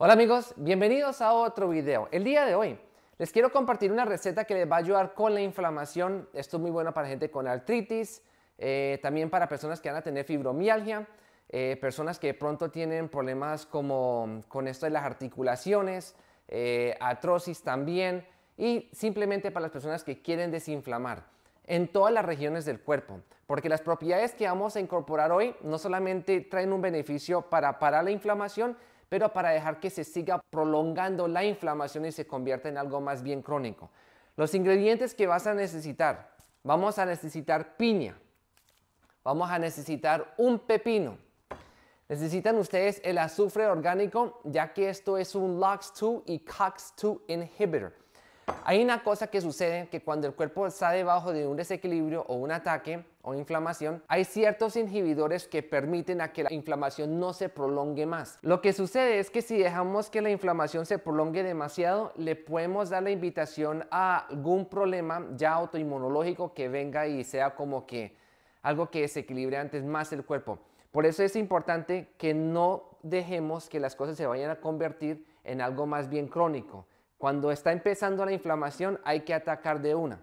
Hola amigos, bienvenidos a otro video. El día de hoy les quiero compartir una receta que les va a ayudar con la inflamación. Esto es muy bueno para gente con artritis, eh, también para personas que van a tener fibromialgia, eh, personas que pronto tienen problemas como con esto de las articulaciones, eh, también y simplemente para las personas que quieren desinflamar en todas las regiones del cuerpo, porque las propiedades que vamos a incorporar hoy no solamente traen un beneficio para parar la inflamación, pero para dejar que se siga prolongando la inflamación y se convierta en algo más bien crónico. Los ingredientes que vas a necesitar, vamos a necesitar piña, vamos a necesitar un pepino, necesitan ustedes el azufre orgánico ya que esto es un LOX2 y COX2 inhibitor. Hay una cosa que sucede que cuando el cuerpo está debajo de un desequilibrio o un ataque o inflamación, hay ciertos inhibidores que permiten a que la inflamación no se prolongue más. Lo que sucede es que si dejamos que la inflamación se prolongue demasiado, le podemos dar la invitación a algún problema ya autoinmunológico que venga y sea como que algo que desequilibre antes más el cuerpo. Por eso es importante que no dejemos que las cosas se vayan a convertir en algo más bien crónico cuando está empezando la inflamación hay que atacar de una.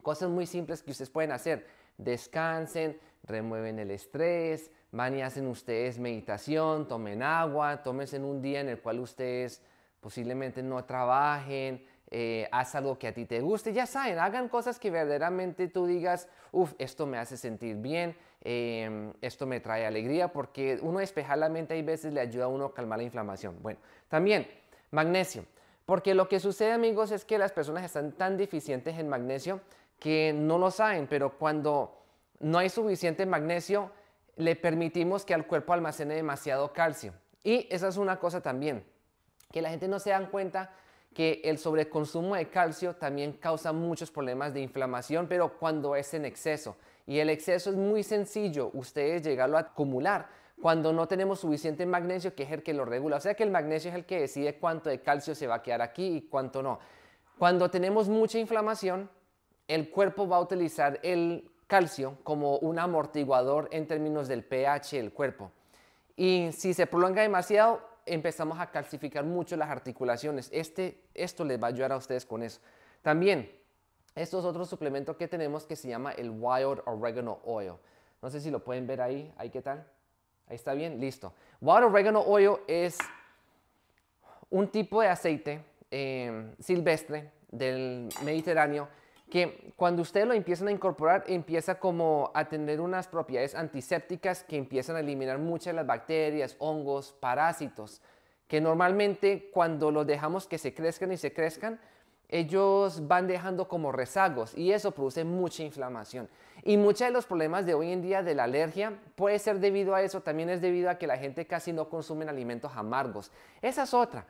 Cosas muy simples que ustedes pueden hacer. Descansen, remueven el estrés, van y hacen ustedes meditación, tomen agua, tómense un día en el cual ustedes posiblemente no trabajen, eh, haz algo que a ti te guste, ya saben, hagan cosas que verdaderamente tú digas, uff, esto me hace sentir bien, em, esto me trae alegría, porque uno despejar la mente hay veces le ayuda a uno a calmar la inflamación. Bueno, también magnesio. Porque lo que sucede amigos es que las personas están tan deficientes en magnesio que no lo saben, pero cuando no hay suficiente magnesio, le permitimos que al cuerpo almacene demasiado calcio. Y esa es una cosa también, que la gente no se dan cuenta que el sobreconsumo de calcio también causa muchos problemas de inflamación, pero cuando es en exceso. Y el exceso es muy sencillo, ustedes llegarlo a acumular cuando no tenemos suficiente magnesio, que es el que lo regula. O sea que el magnesio es el que decide cuánto de calcio se va a quedar aquí y cuánto no. Cuando tenemos mucha inflamación, el cuerpo va a utilizar el calcio como un amortiguador en términos del pH del cuerpo. Y si se prolonga demasiado, empezamos a calcificar mucho las articulaciones. Este, esto les va a ayudar a ustedes con eso. También, estos otros suplementos que tenemos que se llama el Wild Oregano Oil. No sé si lo pueden ver ahí, ahí qué tal. Ahí está bien, listo. Water oregano oil es un tipo de aceite em, silvestre del Mediterráneo que cuando ustedes lo empiezan a incorporar empieza como a tener unas propiedades antisépticas que empiezan a eliminar muchas de las bacterias, hongos, parásitos, que normalmente cuando lo dejamos que se crezcan y se crezcan, ellos van dejando como rezagos y eso produce mucha inflamación. Y muchos de los problemas de hoy en día de la alergia puede ser debido a eso, también es debido a que la gente casi no consume alimentos amargos. Esa es otra.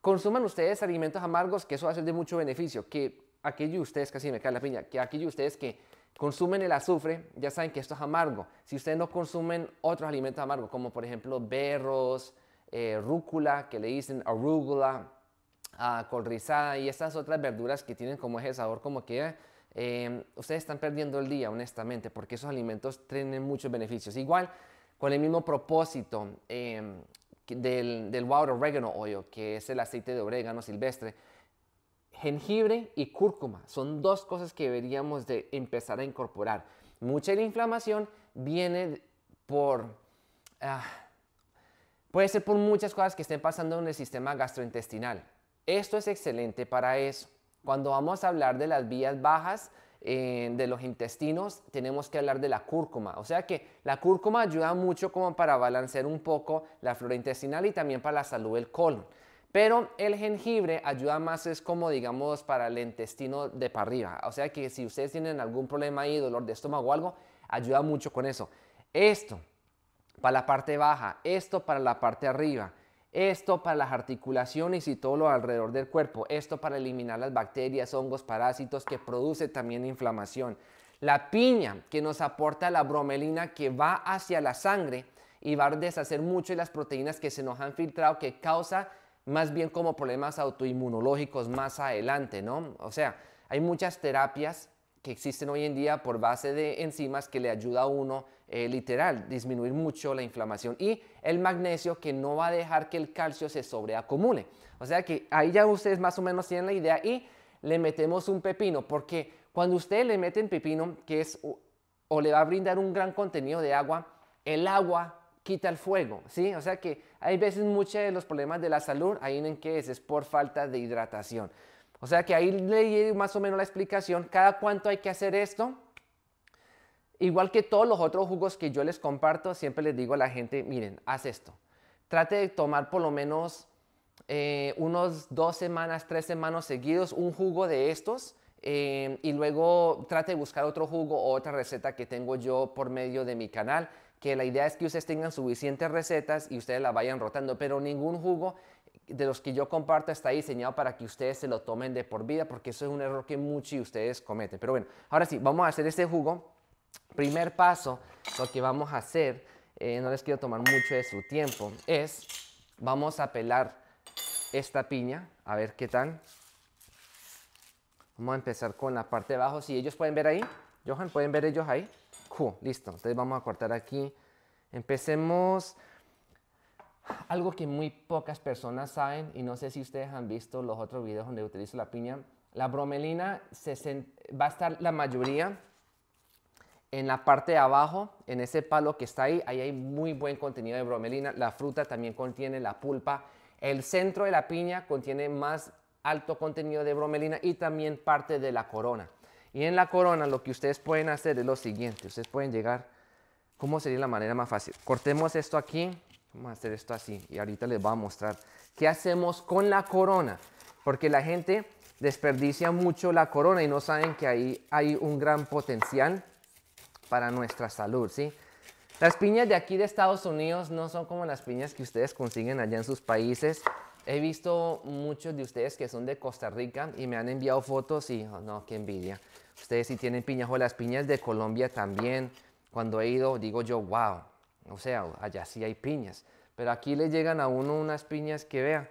Consuman ustedes alimentos amargos, que eso va a ser de mucho beneficio. Que aquellos de ustedes, casi me cae la piña, que aquellos de ustedes que consumen el azufre, ya saben que esto es amargo. Si ustedes no consumen otros alimentos amargos, como por ejemplo berros, eh, rúcula, que le dicen arugula, colrizada ah, col rizada y estas otras verduras que tienen como ese sabor como que em, ustedes están perdiendo el día honestamente porque esos alimentos tienen muchos beneficios. Igual con el mismo propósito em, del, del wild oregano oil que es el aceite de orégano silvestre. Jengibre y cúrcuma son dos cosas que deberíamos de empezar a incorporar. Mucha la inflamación viene por... Ah, puede ser por muchas cosas que estén pasando en el sistema gastrointestinal. Esto es excelente para eso. Cuando vamos a hablar de las vías bajas eh, de los intestinos, tenemos que hablar de la cúrcuma. O sea que la cúrcuma ayuda mucho como para balancear un poco la flora intestinal y también para la salud del colon. Pero el jengibre ayuda más es como digamos para el intestino de para arriba. O sea que si ustedes tienen algún problema ahí, dolor de estómago o algo, ayuda mucho con eso. Esto para la parte baja, esto para la parte arriba. Esto para las articulaciones y todo lo alrededor del cuerpo. Esto para eliminar las bacterias, hongos, parásitos que produce también inflamación. La piña que nos aporta la bromelina que va hacia la sangre y va a deshacer mucho de las proteínas que se nos han filtrado que causa más bien como problemas autoinmunológicos más adelante, ¿no? O sea, hay muchas terapias que existen hoy en día por base de enzimas que le ayuda a uno eh, literal, disminuir mucho la inflamación y el magnesio que no va a dejar que el calcio se sobreacumule. O sea que ahí ya ustedes más o menos tienen la idea y le metemos un pepino, porque cuando usted le meten pepino, que es o, le va a brindar un gran contenido de agua, el agua quita el fuego, ¿sí? O sea que hay veces muchos de los problemas de la salud, ahí en que es, es por falta de hidratación. O sea que ahí leí más o menos la explicación, cada cuánto hay que hacer esto, Igual que todos los otros jugos que yo les comparto, siempre les digo a la gente, miren, haz esto. Trate de tomar por lo menos eh, unos dos semanas, tres semanas seguidos un jugo de estos eh, y luego trate de buscar otro jugo o otra receta que tengo yo por medio de mi canal, que la idea es que ustedes tengan suficientes recetas y ustedes la vayan rotando, pero ningún jugo de los que yo comparto está diseñado para que ustedes se lo tomen de por vida, porque eso es un error que muchos de ustedes cometen. Pero bueno, ahora sí, vamos a hacer este jugo primer paso, lo que vamos a hacer, eh, no les quiero tomar mucho de su tiempo, es vamos a pelar esta piña, a ver qué tal. Vamos a empezar con la parte de abajo, si ellos pueden ver ahí, Johan, ¿pueden ver ellos ahí? listo, entonces vamos a cortar aquí. Empecemos algo que muy pocas personas saben y no sé si ustedes han visto los otros videos donde utilizo la piña. La bromelina se va a estar la mayoría en la parte de abajo, en ese palo que está ahí, ahí hay muy buen contenido de bromelina. La fruta también contiene la pulpa. El centro de la piña contiene más alto contenido de bromelina y también parte de la corona. Y en la corona lo que ustedes pueden hacer es lo siguiente. Ustedes pueden llegar, ¿cómo sería la manera más fácil? Cortemos esto aquí. Vamos a hacer esto así y ahorita les voy a mostrar qué hacemos con la corona. Porque la gente desperdicia mucho la corona y no saben que ahí hay un gran potencial para nuestra salud, ¿sí? Las piñas de aquí de Estados Unidos no son como las piñas que ustedes consiguen allá en sus países. He visto muchos de ustedes que son de Costa Rica y me han enviado fotos y, oh, no, qué envidia. Ustedes sí tienen piñajo, o las piñas de Colombia también. Cuando he ido digo yo, wow, o sea, allá sí hay piñas. Pero aquí le llegan a uno unas piñas que vean,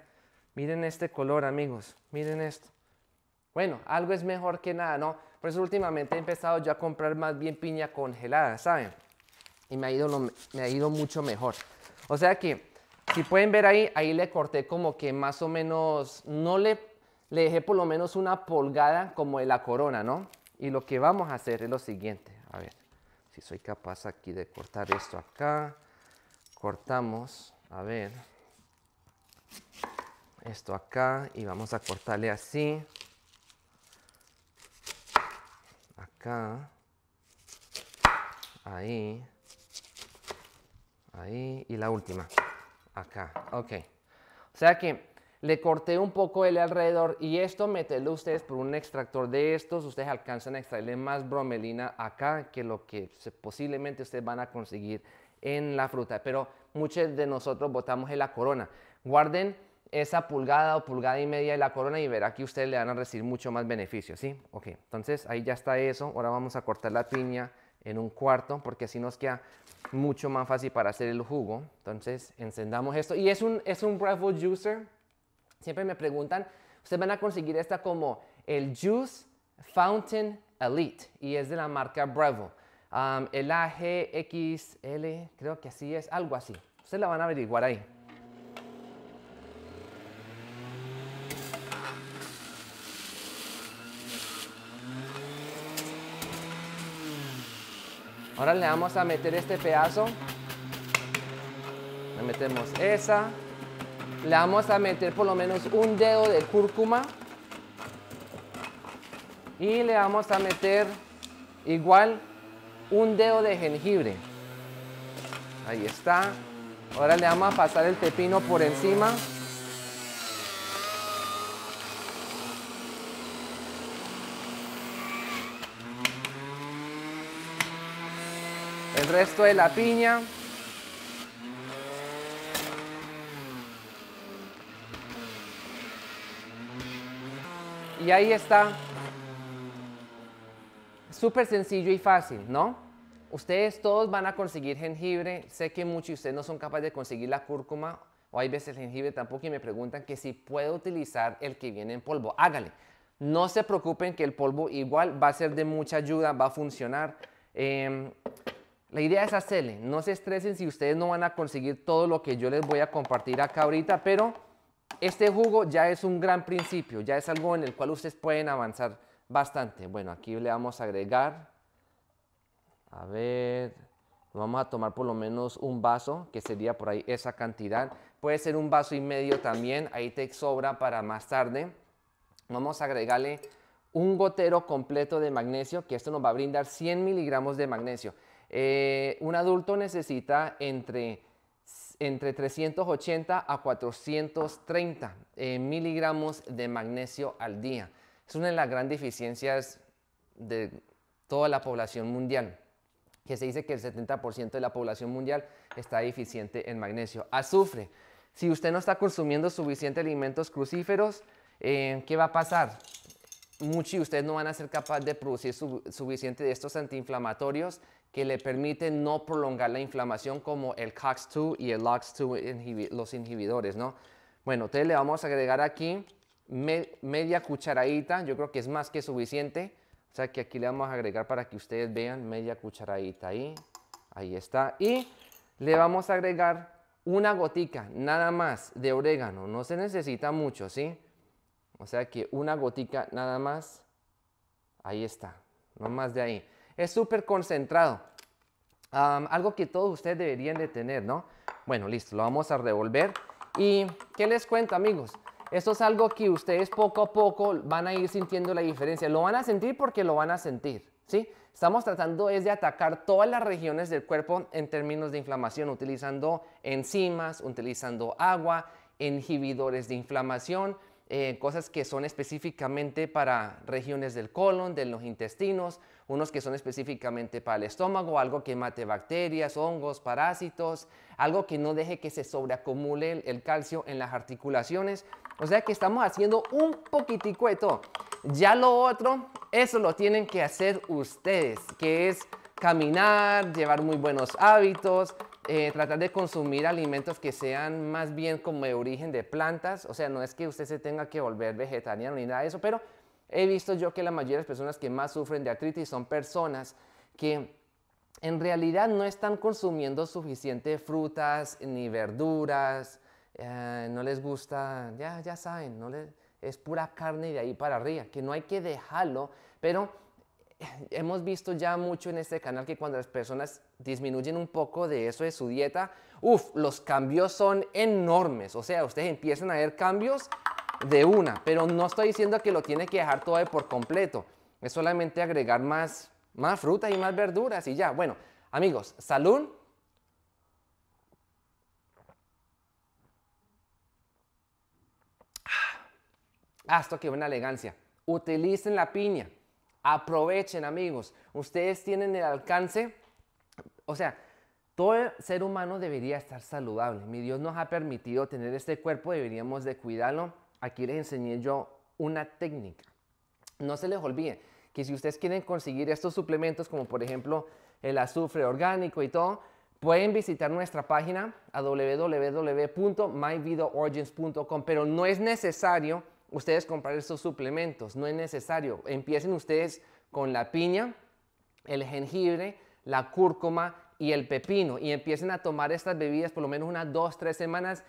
miren este color amigos, miren esto. Bueno, algo es mejor que nada, ¿no? Por pues últimamente he empezado yo a comprar más bien piña congelada, ¿saben? Y me ha ido, me ha ido mucho mejor. O sea que, si pueden ver ahí, ahí le corté como que más o menos, no le, le dejé por lo menos una pulgada como de la corona, ¿no? Y lo que vamos a hacer es lo siguiente. A ver, si soy capaz aquí de cortar esto acá. Cortamos, a ver, esto acá y vamos a cortarle así. acá, ahí, ahí y la última, acá, ok. O sea que le corté un poco el alrededor y esto mételo ustedes por un extractor de estos, ustedes alcanzan a extraerle más bromelina acá que lo que posiblemente ustedes van a conseguir en la fruta, pero muchos de nosotros botamos en la corona. Guarden esa pulgada o pulgada y media de la corona y verá que ustedes le van a recibir mucho más beneficio, ¿sí? Ok, entonces ahí ya está eso. Ahora vamos a cortar la piña en un cuarto porque así nos queda mucho más fácil para hacer el jugo. Entonces encendamos esto. Y es un, es un juicer. Siempre me preguntan, ustedes van a conseguir esta como el Juice Fountain Elite y es de la marca Breville. Um, el AGXL, creo que así es, algo así. Ustedes la van a averiguar ahí. Ahora le vamos a meter este pedazo. Le metemos esa. Le vamos a meter por lo menos un dedo de cúrcuma. Y le vamos a meter igual un dedo de jengibre. Ahí está. Ahora le vamos a pasar el pepino por encima. resto de la piña. Y ahí está. Súper sencillo y fácil, ¿no? Ustedes todos van a conseguir jengibre. Sé que muchos de ustedes no son capaces de conseguir la cúrcuma o hay veces jengibre tampoco y me preguntan que si puedo utilizar el que viene en polvo. Hágale. No se preocupen que el polvo igual va a ser de mucha ayuda, va a funcionar. Em, la idea es hacerle. No se estresen si ustedes no van a conseguir todo lo que yo les voy a compartir acá ahorita, pero este jugo ya es un gran principio, ya es algo en el cual ustedes pueden avanzar bastante. Bueno, aquí le vamos a agregar, a ver, vamos a tomar por lo menos un vaso, que sería por ahí esa cantidad. Puede ser un vaso y medio también, ahí te sobra para más tarde. Vamos a agregarle un gotero completo de magnesio, que esto nos va a brindar 100 miligramos de magnesio. Eh, un adulto necesita entre, entre 380 a 430 eh, miligramos de magnesio al día. Es una de las grandes deficiencias de toda la población mundial, que se dice que el 70% de la población mundial está deficiente en magnesio. Azufre. Si usted no está consumiendo suficientes alimentos crucíferos, eh, ¿qué va a pasar? muchos de ustedes no van a ser capaces de producir suficiente de estos antiinflamatorios que le permiten no prolongar la inflamación como el COX-2 y el LOX-2, los inhibidores, ¿no? Bueno, entonces le vamos a agregar aquí media cucharadita, yo creo que es más que suficiente, o sea que aquí le vamos a agregar para que ustedes vean media cucharadita ahí, ahí está, y le vamos a agregar una gotica, nada más, de orégano, no se necesita mucho, ¿sí? sí o sea que una gotica nada más, ahí está, no más de ahí. Es súper concentrado. algo que todos ustedes deberían de tener, ¿no? Bueno, listo, lo vamos a revolver. ¿Y qué les cuento, amigos? Esto es algo que ustedes poco a poco van a ir sintiendo la diferencia. Lo van a sentir porque lo van a sentir, ¿sí? Estamos tratando es de atacar todas las regiones del cuerpo en términos de inflamación, utilizando enzimas, utilizando agua, inhibidores de inflamación, eh, cosas que son específicamente para regiones del colon, de los intestinos, unos que son específicamente para el estómago, algo que mate bacterias, hongos, parásitos, algo que no deje que se sobreacumule el, calcio en las articulaciones. O sea que estamos haciendo un poquitico de Ya lo otro, eso lo tienen que hacer ustedes, que es caminar, llevar muy buenos hábitos, eh, tratar de consumir alimentos que sean más bien como de origen de plantas. O sea, no es que usted se tenga que volver vegetariano ni nada de eso, pero he visto yo que la mayoría de personas que más sufren de artritis son personas que en realidad no están consumiendo suficiente frutas ni verduras, eh, no les gusta, ya, ya saben, no es pura carne de ahí para arriba, que no hay que dejarlo, pero hemos visto ya mucho en este canal que cuando las personas disminuyen un poco de eso de su dieta, uff, los cambios son enormes. O sea, ustedes empiezan a ver cambios de una, pero no estoy diciendo que lo tiene que dejar todo de por completo. Es solamente agregar más, más frutas y más verduras y ya. Bueno, amigos, salud. Ah, esto qué buena elegancia. Utilicen la piña Aprovechen amigos, ustedes tienen el alcance, o sea, todo ser humano debería estar saludable. Mi Dios nos ha permitido tener este cuerpo, deberíamos de cuidarlo. Aquí les enseñé yo una técnica. No se les olvide que si ustedes quieren conseguir estos suplementos, como por ejemplo el azufre orgánico y todo, pueden visitar nuestra página a pero no es necesario ustedes comprar estos suplementos, no es necesario. Empiecen ustedes con la piña, el jengibre, la cúrcuma y el pepino y empiecen a tomar estas bebidas por lo menos unas dos, tres semanas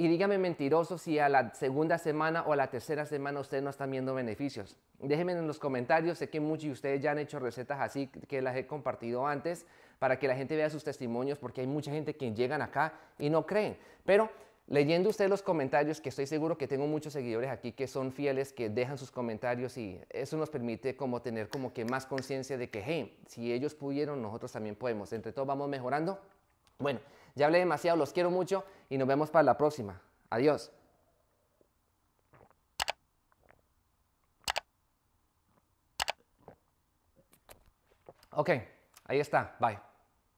y dígame mentiroso si a la segunda semana o a la tercera semana ustedes no están viendo beneficios. Déjenme en los comentarios, sé que muchos de ustedes ya han hecho recetas así que las he compartido antes para que la gente vea sus testimonios porque hay mucha gente que llegan acá y no creen. Pero Leyendo usted los comentarios, que estoy seguro que tengo muchos seguidores aquí que son fieles, que dejan sus comentarios y eso nos permite como tener como que más conciencia de que, hey, si ellos pudieron, nosotros también podemos. Entre todos vamos mejorando. Bueno, ya hablé demasiado, los quiero mucho y nos vemos para la próxima. Adiós. Ok, ahí está, bye.